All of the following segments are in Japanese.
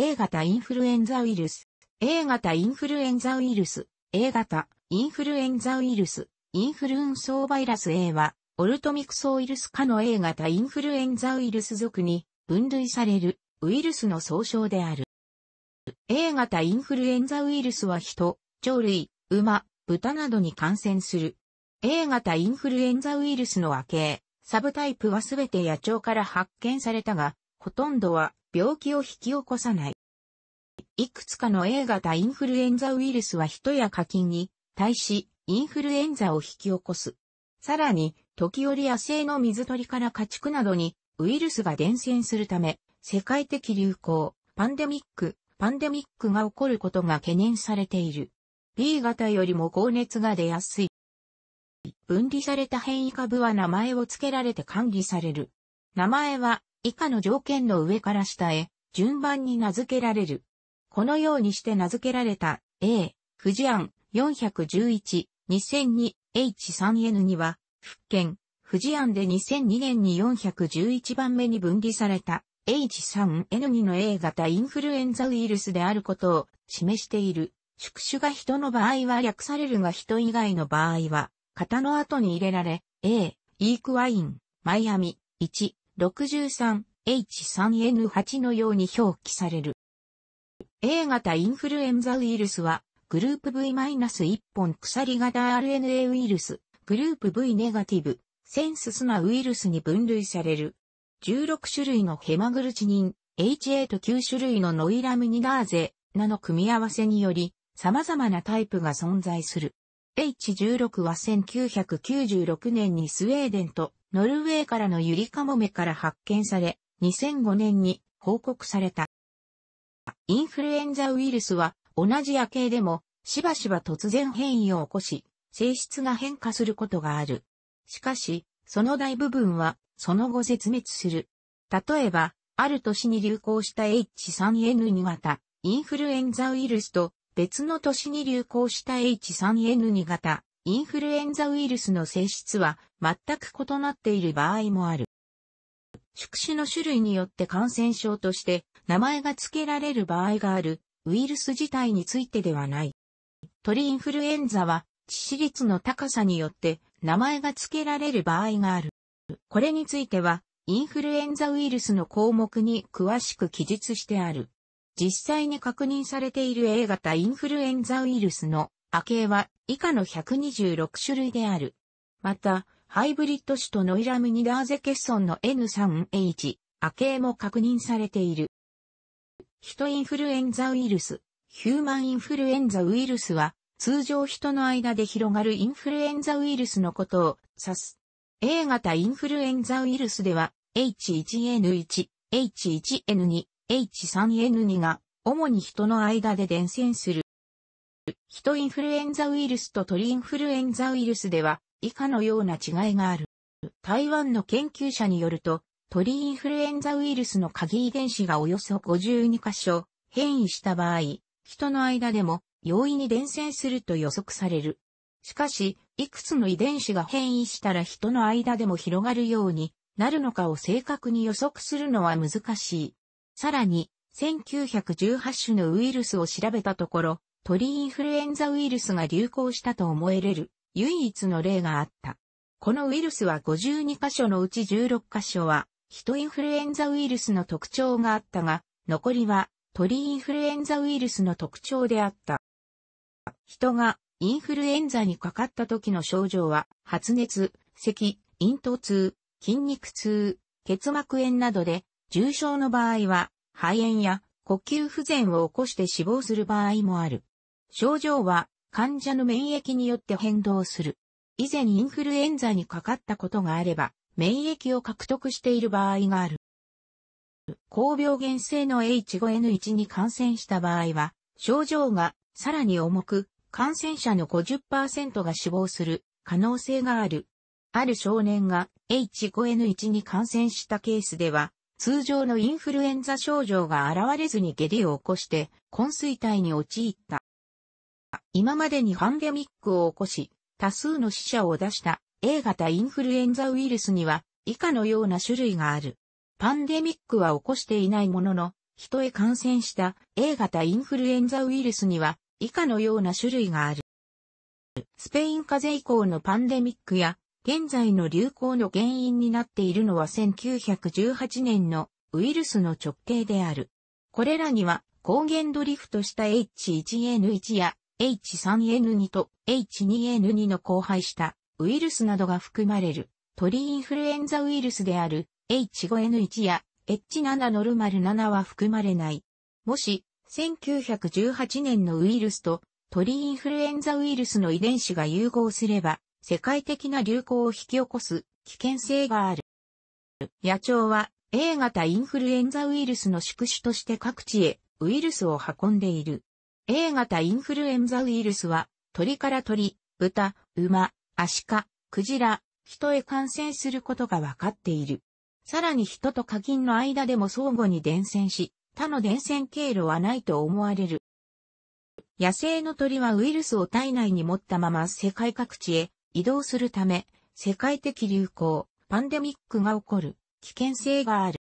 A 型インフルエンザウイルス、A 型インフルエンザウイルス、A 型インフルエンザウイルス、インフルエンソーバイラス A は、オルトミクソウイルス科の A 型インフルエンザウイルス属に分類されるウイルスの総称である。A 型インフルエンザウイルスは人、鳥類、馬、豚などに感染する。A 型インフルエンザウイルスの和系、サブタイプはすべて野鳥から発見されたが、ほとんどは病気を引き起こさない。いくつかの A 型インフルエンザウイルスは人や課金に対しインフルエンザを引き起こす。さらに、時折野生の水鳥から家畜などにウイルスが伝染するため、世界的流行、パンデミック、パンデミックが起こることが懸念されている。B 型よりも高熱が出やすい。分離された変異株は名前を付けられて管理される。名前は以下の条件の上から下へ、順番に名付けられる。このようにして名付けられた A、富士案 411-2002H3N には、福建、富士案で2002年に411番目に分離された H3N2 の A 型インフルエンザウイルスであることを示している。宿主が人の場合は略されるが人以外の場合は、型の後に入れられ、A、イークワイン、マイアミ、1、63H3N8 のように表記される。A 型インフルエンザウイルスは、グループ V-1 本鎖型 RNA ウイルス、グループ V ネガティブ、センススナウイルスに分類される。16種類のヘマグルチニン、HA と9種類のノイラムニダーゼなの組み合わせにより、様々なタイプが存在する。H16 は1996年にスウェーデンとノルウェーからのユリカモメから発見され、2005年に報告された。インフルエンザウイルスは同じ夜景でもしばしば突然変異を起こし、性質が変化することがある。しかし、その大部分はその後絶滅する。例えば、ある年に流行した H3N2 型インフルエンザウイルスと別の年に流行した H3N2 型インフルエンザウイルスの性質は全く異なっている場合もある。宿主の種類によって感染症として名前が付けられる場合があるウイルス自体についてではない。鳥インフルエンザは致死率の高さによって名前が付けられる場合がある。これについてはインフルエンザウイルスの項目に詳しく記述してある。実際に確認されている A 型インフルエンザウイルスの亜系は以下の126種類である。また、ハイブリッド種とノイラムニダーゼ欠損の N3H、亜系も確認されている。ヒトインフルエンザウイルス、ヒューマンインフルエンザウイルスは、通常人の間で広がるインフルエンザウイルスのことを指す。A 型インフルエンザウイルスでは、H1N1、H1N2、H3N2 が主に人の間で伝染する。人インフルエンザウイルスと鳥インフルエンザウイルスでは以下のような違いがある。台湾の研究者によると、鳥インフルエンザウイルスの鍵遺伝子がおよそ52箇所変異した場合、人の間でも容易に伝染すると予測される。しかし、いくつの遺伝子が変異したら人の間でも広がるようになるのかを正確に予測するのは難しい。さらに、1918種のウイルスを調べたところ、鳥インフルエンザウイルスが流行したと思えれる唯一の例があった。このウイルスは52箇所のうち16箇所は、人インフルエンザウイルスの特徴があったが、残りは鳥インフルエンザウイルスの特徴であった。人がインフルエンザにかかった時の症状は、発熱、咳、咽頭痛、筋肉痛、結膜炎などで、重症の場合は、肺炎や呼吸不全を起こして死亡する場合もある。症状は患者の免疫によって変動する。以前インフルエンザにかかったことがあれば、免疫を獲得している場合がある。高病原性の H5N1 に感染した場合は、症状がさらに重く、感染者の50%が死亡する可能性がある。ある少年が H5N1 に感染したケースでは、通常のインフルエンザ症状が現れずに下痢を起こして、昏睡体に陥った。今までにパンデミックを起こし、多数の死者を出した A 型インフルエンザウイルスには以下のような種類がある。パンデミックは起こしていないものの、人へ感染した A 型インフルエンザウイルスには以下のような種類がある。スペイン風邪以降のパンデミックや現在の流行の原因になっているのは1918年のウイルスの直径である。これらには抗原ドリフトした H1N1 や H3N2 と H2N2 の交配したウイルスなどが含まれる鳥インフルエンザウイルスである H5N1 や H7 ノルマル7は含まれない。もし、1918年のウイルスと鳥インフルエンザウイルスの遺伝子が融合すれば、世界的な流行を引き起こす危険性がある。野鳥は A 型インフルエンザウイルスの宿主として各地へウイルスを運んでいる。A 型インフルエンザウイルスは、鳥から鳥、豚、馬、アシカ、クジラ、人へ感染することが分かっている。さらに人と課金の間でも相互に伝染し、他の伝染経路はないと思われる。野生の鳥はウイルスを体内に持ったまま世界各地へ移動するため、世界的流行、パンデミックが起こる危険性がある。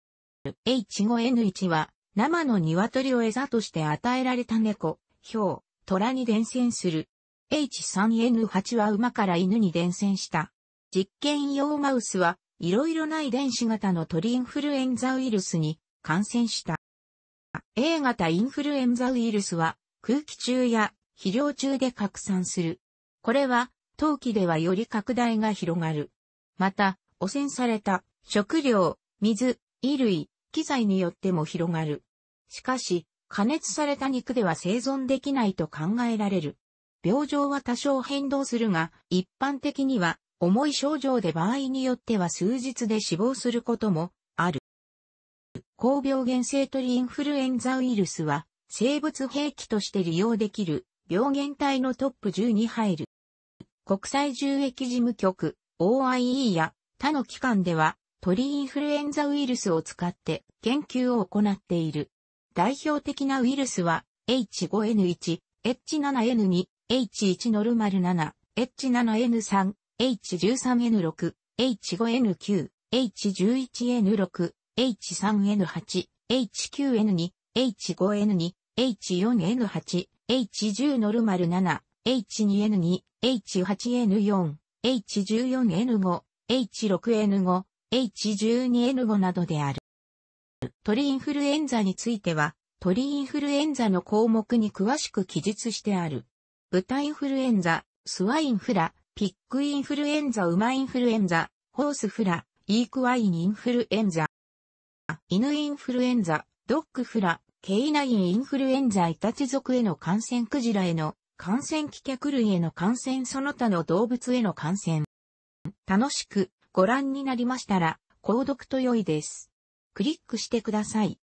H5N1 は生の鶏を餌として与えられた猫、豹、虎に伝染する。H3N8 は馬から犬に伝染した。実験用マウスは、いろいろな遺伝子型の鳥インフルエンザウイルスに感染した。A 型インフルエンザウイルスは、空気中や肥料中で拡散する。これは、陶器ではより拡大が広がる。また、汚染された食料、水、衣類、機材によっても広がる。しかし、加熱された肉では生存できないと考えられる。病状は多少変動するが、一般的には重い症状で場合によっては数日で死亡することもある。高病原性鳥インフルエンザウイルスは生物兵器として利用できる病原体のトップ10に入る。国際獣疫事務局 OIE や他の機関では鳥インフルエンザウイルスを使って研究を行っている。代表的なウイルスは、H5N1、H7N2、H1 ノルマル7、H7N3、H13N6、H5N9、H11N6、H3N8、H9N2、H5N2、H4N8、H10 ノルマル7、H2N2、H8N4、H14N5、H6N5、H12N5 などである。鳥インフルエンザについては、鳥インフルエンザの項目に詳しく記述してある。豚インフルエンザ、スワインフラ、ピックインフルエンザ、馬インフルエンザ、ホースフラ、イークワインインフルエンザ、犬インフルエンザ、ドッグフラ、ケイナインインフルエンザイタチ族への感染クジラへの感染棄却類への感染その他の動物への感染。楽しくご覧になりましたら、購読と良いです。クリックしてください。